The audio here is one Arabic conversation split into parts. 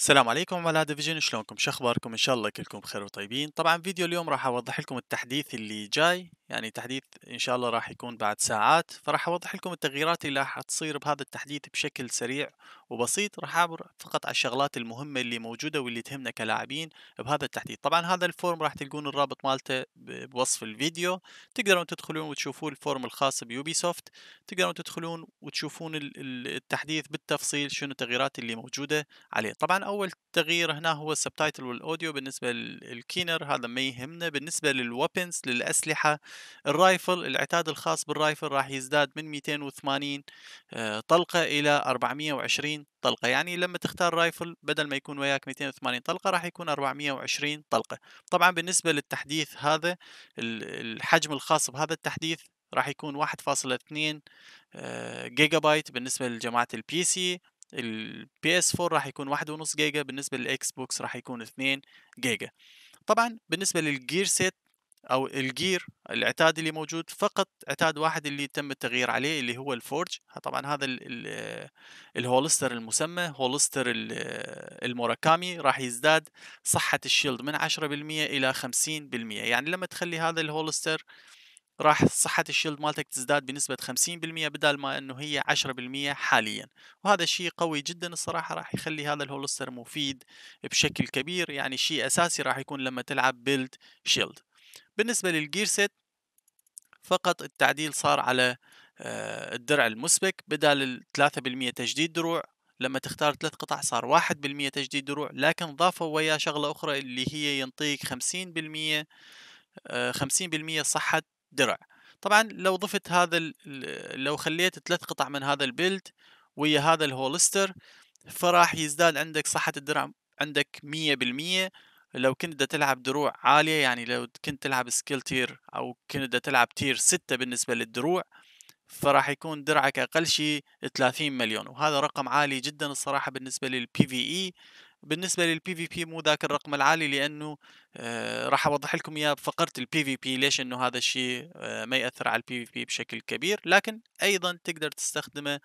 السلام عليكم على ديفيجن شلونكم شخباركم ان شاء الله كلكم بخير وطيبين طبعا فيديو اليوم راح اوضح لكم التحديث اللي جاي يعني تحديث إن شاء الله راح يكون بعد ساعات فراح أوضح لكم التغييرات اللي راح تصير بهذا التحديث بشكل سريع وبسيط راح أعبر فقط على الشغلات المهمة اللي موجودة واللي تهمنا كلاعبين بهذا التحديث طبعا هذا الفورم راح تلقون الرابط مالته بوصف الفيديو تقدرون تدخلون وتشوفون الفورم الخاص بيوبي سوفت تقدرون تدخلون وتشوفون التحديث بالتفصيل شنو التغييرات اللي موجودة عليه طبعا أول التغيير هنا هو السبتايتل والاوديو بالنسبه للكينر هذا ما يهمنا بالنسبه للوبنز للاسلحه الرايفل العتاد الخاص بالرايفل راح يزداد من 280 آه، طلقه الى 420 طلقه يعني لما تختار رايفل بدل ما يكون وياك 280 طلقه راح يكون 420 طلقه طبعا بالنسبه للتحديث هذا الحجم الخاص بهذا التحديث راح يكون 1.2 جيجا بايت بالنسبه لجماعه البي سي البي اس 4 راح يكون واحد ونص جيجا بالنسبة للإكس بوكس راح يكون 2 جيجا طبعا بالنسبة للجير سيت أو الجير العتاد اللي موجود فقط عتاد واحد اللي تم التغيير عليه اللي هو الفورج طبعا هذا الهولستر المسمى هولستر الموراكامي راح يزداد صحة الشيلد من 10% إلى 50% يعني لما تخلي هذا الهولستر راح صحة الشيلد مالتك تزداد بنسبة 50% بدل ما انه هي 10% حاليا وهذا شيء قوي جدا الصراحة راح يخلي هذا الهولستر مفيد بشكل كبير يعني شيء اساسي راح يكون لما تلعب بيلد شيلد بالنسبة للجير سيت فقط التعديل صار على آه، الدرع المسبك بدل 3% تجديد دروع لما تختار ثلاث قطع صار 1% تجديد دروع لكن ضافوا وياه شغلة أخرى اللي هي ينطيك 50% 50% آه، صحة درع طبعا لو ضفت هذا لو خليت ثلاث قطع من هذا البيلد ويا هذا الهولستر فراح يزداد عندك صحة الدرع عندك مية بالمية لو كنت تلعب دروع عالية يعني لو كنت تلعب سكيل تير أو كنت تلعب تير ستة بالنسبة للدروع فراح يكون درعك أقل شيء 30 مليون وهذا رقم عالي جدا الصراحة بالنسبة للبي في إي بالنسبه للبي في بي مو ذاك الرقم العالي لانه آه، راح اوضح لكم اياه بفقره البي في بي ليش انه هذا الشيء آه، ما ياثر على البي في بي بشكل كبير لكن ايضا تقدر تستخدمه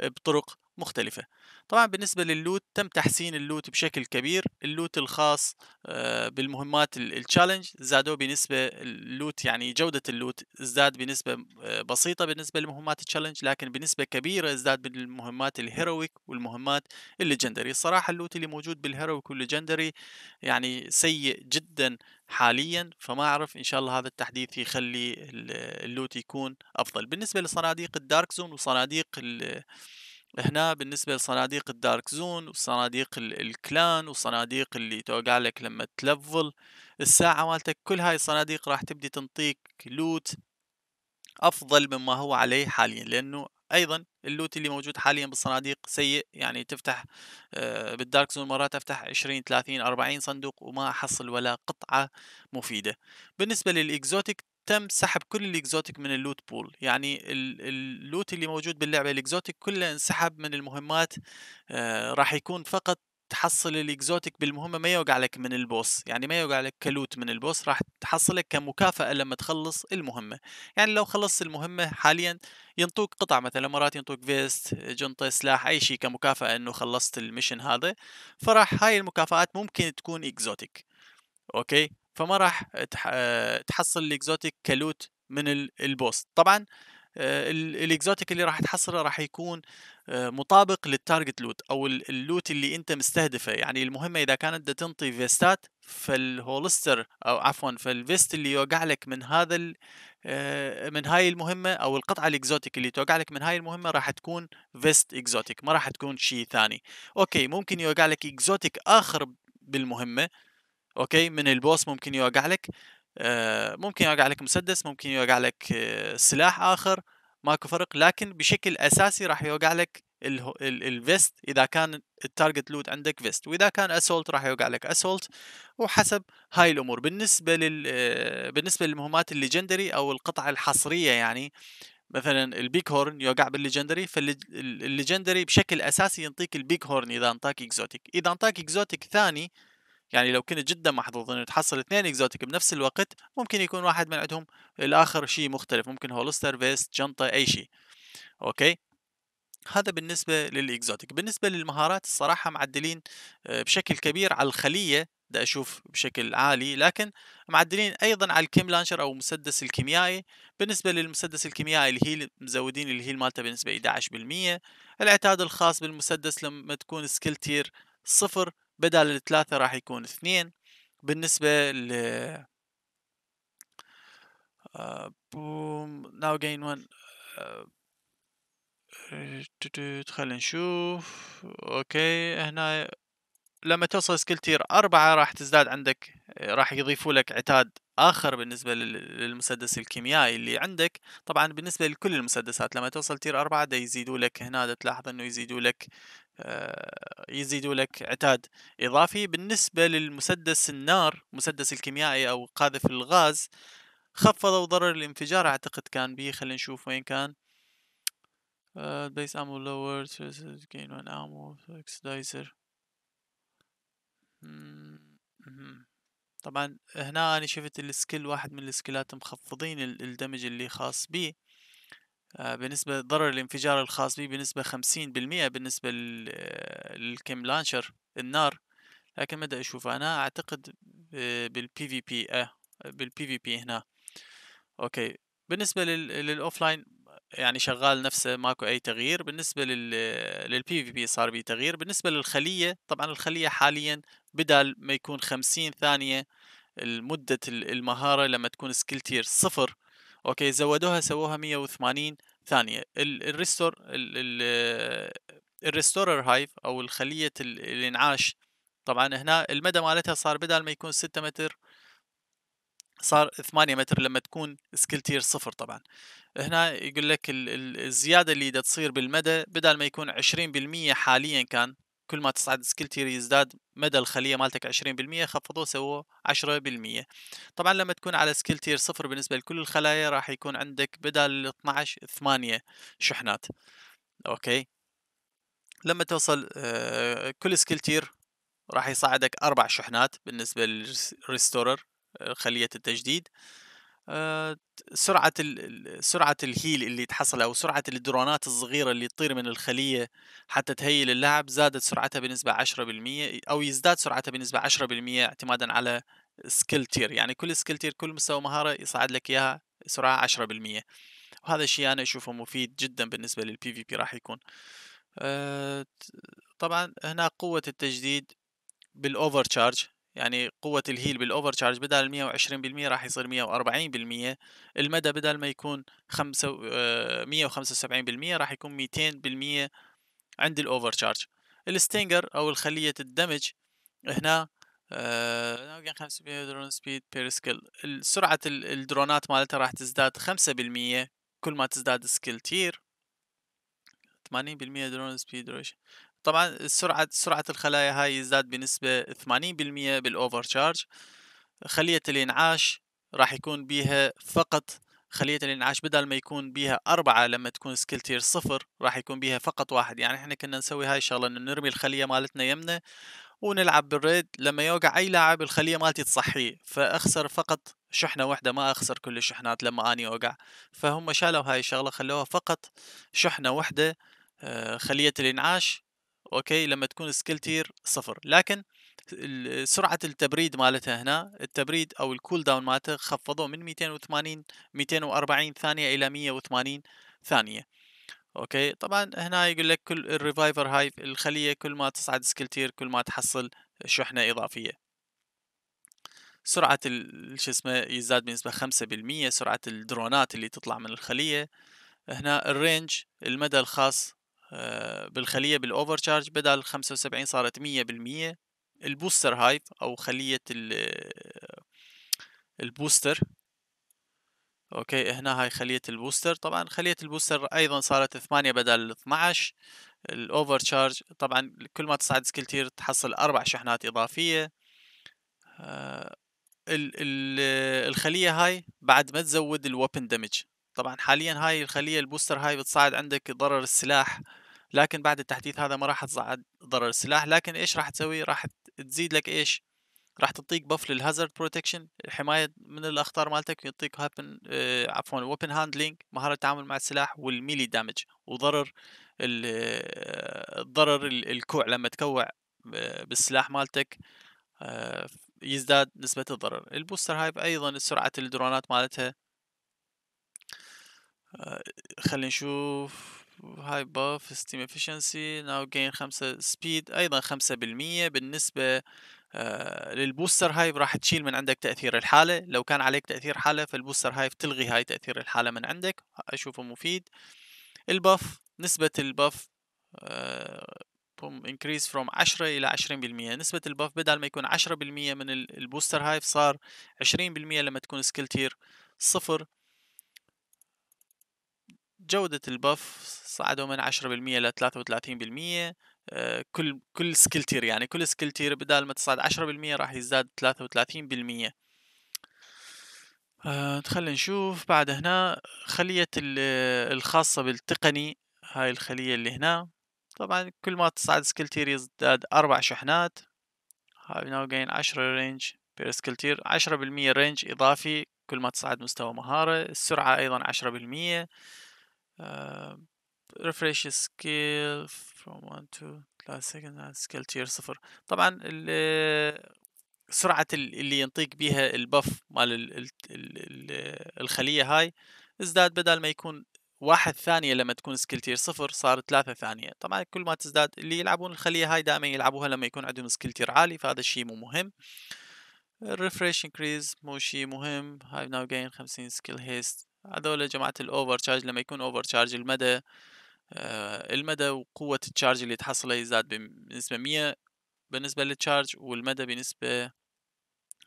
بطرق مختلفة طبعا بالنسبة للوت تم تحسين اللوت بشكل كبير اللوت الخاص آه، بالمهمات التشالنج زادوه بنسبة اللوت يعني جودة اللوت ازداد بنسبة آه، بسيطة بالنسبة لمهمات التشالنج لكن بنسبة كبيرة ازداد بالمهمات الهيرويك والمهمات الليجندري الصراحة اللوت اللي موجود بالهيرويك والليجندري يعني سيء جدا حاليا فما اعرف ان شاء الله هذا التحديث يخلي اللوت يكون افضل بالنسبه لصناديق الدارك زون وصناديق هنا بالنسبة لصناديق الدارك زون وصناديق الكلان وصناديق اللي توقع لك لما تلفل الساعة مالتك كل هاي الصناديق راح تبدي تنطيك لوت افضل مما هو عليه حاليا لانه ايضا اللوت اللي موجود حاليا بالصناديق سيء يعني تفتح آه، بالدارك زون مرات افتح 20 30 40 صندوق وما احصل ولا قطعه مفيده بالنسبه للاكزوتيك تم سحب كل الاكزوتيك من اللوت بول يعني اللوت اللي موجود باللعبه الاكزوتيك كله انسحب من المهمات آه، راح يكون فقط تحصل الاكزوتيك بالمهمه ما يوقع لك من البوس يعني ما يوقع لك كلوت من البوس راح تحصلك كمكافاه لما تخلص المهمه يعني لو خلصت المهمه حاليا ينطوك قطع مثلا مرات ينطوك فيست جنطه سلاح اي شيء كمكافاه انه خلصت المشن هذا فراح هاي المكافآت ممكن تكون اكزوتيك اوكي فما راح آه، تحصل الاكزوتيك كلوت من البوست طبعا آه، الاكزوتيك اللي راح تحصله راح يكون آه، مطابق للتارجت لوت او اللوت اللي انت مستهدفه يعني المهمه اذا كانت بدها تنطي فيستات فالهولستر او عفوا فالفيست اللي يوقع لك من هذا من هاي المهمه او القطعه الاكزوتيك اللي توقع لك من هاي المهمه راح تكون فيست اكزوتيك ما راح تكون شيء ثاني اوكي ممكن يوقع لك اكزوتيك اخر بالمهمه اوكي من البوس ممكن يوقع لك آه، ممكن يوقع لك مسدس ممكن يوقع لك آه، سلاح اخر ماكو فرق لكن بشكل اساسي راح يوقع لك الفيست اذا كان التارجت لود عندك فيست واذا كان اسولت راح يوقع لك اسولت وحسب هاي الامور بالنسبه لل آه، بالنسبه للمهمات الليجندري او القطع الحصريه يعني مثلا البيك هورن يوقع بالليجندري فالليجندري بشكل اساسي ينطيك البيك هورن اذا انطاك اكزوتيك اذا انطاك اكزوتيك ثاني يعني لو كنت جدا محظوظ انه تحصل اثنين اكزوتيك بنفس الوقت ممكن يكون واحد من عندهم الاخر شيء مختلف ممكن هولستر فيست جنطه اي شيء اوكي هذا بالنسبة للإكزوتيك بالنسبة للمهارات الصراحة معدلين آه، بشكل كبير على الخلية بدي أشوف بشكل عالي لكن معدلين أيضا على الكيم لانشر أو المسدس الكيميائي بالنسبة للمسدس الكيميائي اللي هي مزودين اللي هي مالته بنسبة 11% العتاد الخاص بالمسدس لما تكون سكيل تير صفر بدل الثلاثة راح يكون اثنين بالنسبة ل بوم ناو جين ون خلينا نشوف اوكي هنا لما توصل سكيل تير أربعة راح تزداد عندك راح يضيفوا لك عتاد آخر بالنسبة للمسدس الكيميائي اللي عندك طبعا بالنسبة لكل المسدسات لما توصل تير أربعة دا يزيدوا لك هنا دا تلاحظ أنه يزيدوا لك آه، يزيدوا لك عتاد إضافي بالنسبة للمسدس النار مسدس الكيميائي أو قاذف الغاز خفضوا ضرر الانفجار أعتقد كان بيه خلينا نشوف وين كان آه، base ammo gain one ammo, oxidizer. طبعا هنا انا شفت السكيل واحد من السكيلات مخفضين الدمج اللي خاص بيه آه، بالنسبة ضرر الانفجار الخاص به بنسبة خمسين بالمئة بالنسبة آه، للكيم لانشر النار لكن مدى اشوف أنا أعتقد بالبي في بي أه بالبي في بي هنا أوكي بالنسبة للأوفلاين يعني شغال نفسه ماكو أي تغيير بالنسبة للبي في آه، بي صار بيه تغيير بالنسبة للخلية طبعا الخلية حاليا بدل ما يكون خمسين ثانية مدة المهارة لما تكون سكيل تير صفر اوكي زودوها سووها 180 ثانية الريستور الريستورر هايف او الخلية الانعاش طبعا هنا المدى مالتها صار بدل ما يكون 6 متر صار 8 متر لما تكون سكيل تير صفر طبعا هنا يقول لك الزيادة اللي دا تصير بالمدى بدل ما يكون 20% حاليا كان كل ما تصعد سكيل تير يزداد مدى الخلية مالتك 20% خفضوه سووه 10% طبعا لما تكون على سكيل تير صفر بالنسبة لكل الخلايا راح يكون عندك بدل 12 8 شحنات اوكي لما توصل آه، كل سكيل تير راح يصعدك أربع شحنات بالنسبة للريستورر آه، خلية التجديد آه، سرعة ال... سرعة الهيل اللي تحصل أو سرعة الدرونات الصغيرة اللي تطير من الخلية حتى تهيل اللاعب زادت سرعتها بنسبة 10% أو يزداد سرعتها بنسبة 10% اعتمادا على سكيل تير يعني كل سكيل تير كل مستوى مهارة يصعد لك إياها سرعة 10% وهذا الشيء أنا أشوفه مفيد جدا بالنسبة للبي في بي راح يكون آه، طبعا هنا قوة التجديد بالأوفر تشارج يعني قوة الهيل بالاوفر تشارج بدل 120% راح يصير 140% المدى بدل ما يكون 175% آه، راح يكون 200% عند الاوفر تشارج الستينجر او الخلية الدمج هنا درون سبيد بير سكيل سرعة الدرونات مالتها راح تزداد 5% كل ما تزداد سكيل تير 80% درون سبيد طبعا سرعة سرعة الخلايا هاي يزداد بنسبة 80% بالأوفر تشارج خلية الإنعاش راح يكون بيها فقط خلية الإنعاش بدل ما يكون بيها أربعة لما تكون سكيل تير صفر راح يكون بيها فقط واحد يعني احنا كنا نسوي هاي الشغلة إنه نرمي الخلية مالتنا يمنا ونلعب بالريد لما يوقع أي لاعب الخلية مالتي تصحيه فأخسر فقط شحنة واحدة ما أخسر كل الشحنات لما أني أوقع فهم شالوا هاي الشغلة خلوها فقط شحنة واحدة آه، خلية الإنعاش اوكي لما تكون سكيل تير صفر لكن سرعة التبريد مالتها هنا التبريد او الكول داون مالتها خفضوه من 280 240 ثانية الى 180 ثانية اوكي طبعا هنا يقول لك كل الريفايفر هاي الخلية كل ما تصعد سكيل تير كل ما تحصل شحنة اضافية سرعة شو اسمه يزداد بنسبة خمسة بالمية سرعة الدرونات اللي تطلع من الخلية هنا الرينج المدى الخاص آه، بالخلية بالأوفر تشارج بدل 75 صارت 100% البوستر هايب أو خلية ال البوستر اوكي هنا هاي خلية البوستر طبعا خلية البوستر ايضا صارت ثمانية بدل 12 الاوفر تشارج طبعا كل ما تصعد سكيل تير تحصل اربع شحنات اضافية آه، الخلية هاي بعد ما تزود الوبن دمج طبعا حاليا هاي الخلية البوستر هاي بتصعد عندك ضرر السلاح لكن بعد التحديث هذا ما راح تصعد ضرر السلاح لكن ايش راح تسوي راح تزيد لك ايش راح تعطيك بف للهازارد بروتكشن الحمايه من الاخطار مالتك يعطيك هابن آه عفوا ويبن هاندلينج مهاره التعامل مع السلاح والميلي دامج وضرر الضرر آه، الكوع لما تكوع آه، بالسلاح مالتك آه، يزداد نسبة الضرر البوستر هايب أيضا سرعة الدرونات مالتها خلينا نشوف هاي باف ستيم افشنسي ناو جين خمسة سبيد ايضا خمسة بالمية بالنسبة آه للبوستر هاي راح تشيل من عندك تأثير الحالة لو كان عليك تأثير حالة فالبوستر هاي تلغي هاي تأثير الحالة من عندك أشوفه مفيد الباف نسبة الباف آه، بوم increase from 10 إلى 20% نسبة الباف بدل ما يكون 10% من البوستر هايف صار 20% لما تكون سكيل تير صفر جودة الباف صعدوا من 10% ل 33% آه كل كل سكيل تير يعني كل سكيل تير بدال ما تصعد 10% راح يزداد 33% آه خلينا نشوف بعد هنا خلية الخاصة بالتقني هاي الخلية اللي هنا طبعا كل ما تصعد سكيل تير يزداد أربع شحنات هاي ناو جاين عشرة رينج بير سكيل تير عشرة بالمية رينج إضافي كل ما تصعد مستوى مهارة السرعة أيضا عشرة بالمية ريفريش سكيل فروم 1 تو 3 seconds سكيل تير صفر طبعا سرعة اللي ينطيك بيها البف مال الخلية هاي ازداد بدل ما يكون واحد ثانية لما تكون سكيل تير صفر صار ثلاثة ثانية طبعا كل ما تزداد اللي يلعبون الخلية هاي دائما يلعبوها لما يكون عندهم سكيل تير عالي فهذا الشيء مو مهم الريفريش انكريز مو شيء مهم هاي ناو جاين 50 سكيل هيست هذول يا جماعة الأوفر تشارج لما يكون أوفر تشارج المدى آه المدى وقوة التشارج اللي تحصله يزداد بنسبة مية بالنسبة للتشارج والمدى بنسبة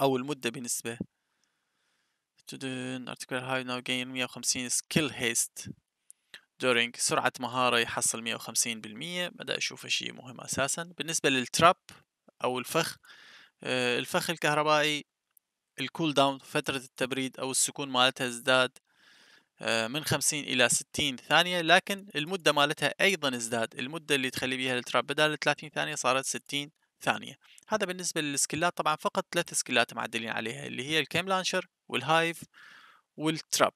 أو المدة بنسبة تدن ارتكل هاي now جين 150 سكيل هيست دورينج سرعة مهارة يحصل 150 بالمية بدأ أشوفه شيء مهم أساسا بالنسبة للتراب أو الفخ آه الفخ الكهربائي الكول داون فترة التبريد أو السكون مالتها ازداد آه، من 50 الى 60 ثانيه لكن المده مالتها ايضا ازداد المده اللي تخلي بيها التراب بدل 30 ثانيه صارت 60 ثانيه هذا بالنسبه للسكلات طبعا فقط ثلاث سكلات معدلين عليها اللي هي الكيم لانشر والهايف والتراب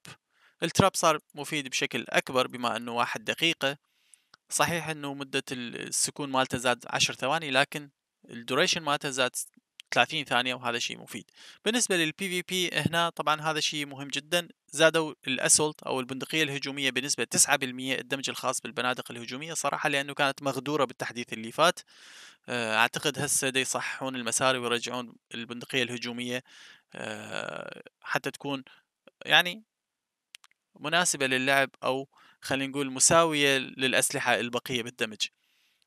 التراب صار مفيد بشكل اكبر بما انه واحد دقيقه صحيح انه مده السكون مالته زاد 10 ثواني لكن الدوريشن مالته زاد 30 ثانية وهذا شيء مفيد بالنسبة للبي في بي هنا طبعا هذا شيء مهم جدا زادوا الاسولت او البندقيه الهجوميه بنسبه 9% الدمج الخاص بالبنادق الهجوميه صراحه لانه كانت مغدوره بالتحديث اللي فات آه، اعتقد هسه دي يصححون المسار ويرجعون البندقيه الهجوميه آه، حتى تكون يعني مناسبه للعب او خلينا نقول مساويه للاسلحه البقيه بالدمج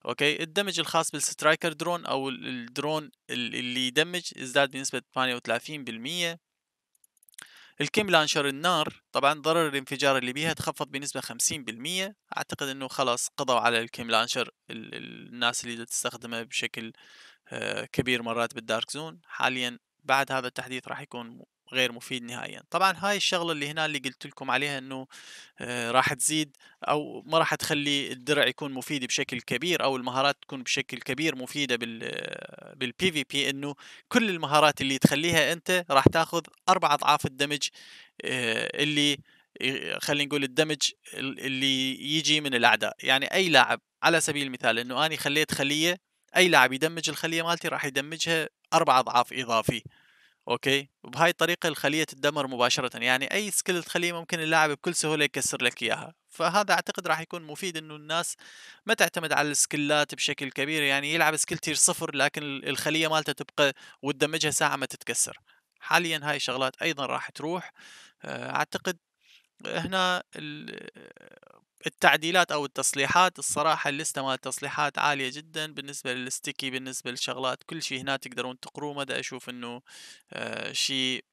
اوكي الدمج الخاص بالسترايكر درون او الدرون اللي يدمج ازداد بنسبه 38% الكيم لانشر النار طبعا ضرر الانفجار اللي بيها تخفض بنسبة 50% أعتقد أنه خلاص قضوا على الكيم لانشر ال الناس اللي تستخدمه بشكل آه، كبير مرات بالدارك زون حاليا بعد هذا التحديث راح يكون غير مفيد نهائيا طبعا هاي الشغله اللي هنا اللي قلت لكم عليها انه آه، راح تزيد او ما راح تخلي الدرع يكون مفيد بشكل كبير او المهارات تكون بشكل كبير مفيده بال بالبي في بي انه كل المهارات اللي تخليها انت راح تاخذ اربع اضعاف الدمج آه، اللي آه، خلينا نقول الدمج اللي يجي من الاعداء يعني اي لاعب على سبيل المثال انه اني خليت خليه اي لاعب يدمج الخليه مالتي راح يدمجها اربع اضعاف اضافي اوكي وبهاي الطريقه الخليه تدمر مباشره يعني اي سكيلت خليه ممكن اللاعب بكل سهوله يكسر لك اياها فهذا اعتقد راح يكون مفيد انه الناس ما تعتمد على السكلات بشكل كبير يعني يلعب سكيل تير صفر لكن الخليه مالته تبقى وتدمجها ساعه ما تتكسر حاليا هاي الشغلات ايضا راح تروح آه، اعتقد هنا التعديلات او التصليحات الصراحه الليسته مال التصليحات عاليه جدا بالنسبه للستيكي بالنسبه للشغلات كل شيء هنا تقدرون تقروه مدى اشوف انه آه شيء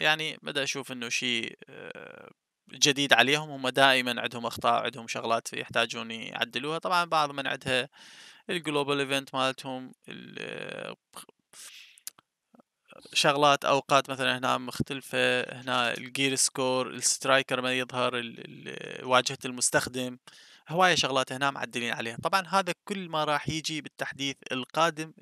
يعني مدى اشوف انه شيء آه جديد عليهم هم دائما عندهم اخطاء عندهم شغلات يحتاجون يعدلوها طبعا بعض من عندها الجلوبال ايفنت مالتهم آه، شغلات اوقات مثلا هنا مختلفة هنا الجير سكور السترايكر ما يظهر واجهة المستخدم هواية شغلات هنا معدلين عليها طبعا هذا كل ما راح يجي بالتحديث القادم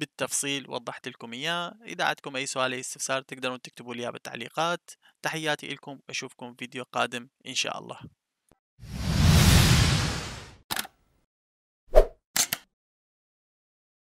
بالتفصيل وضحت لكم اياه اذا عندكم اي سؤال اي استفسار تقدرون تكتبوا لي بالتعليقات تحياتي لكم اشوفكم فيديو قادم ان شاء الله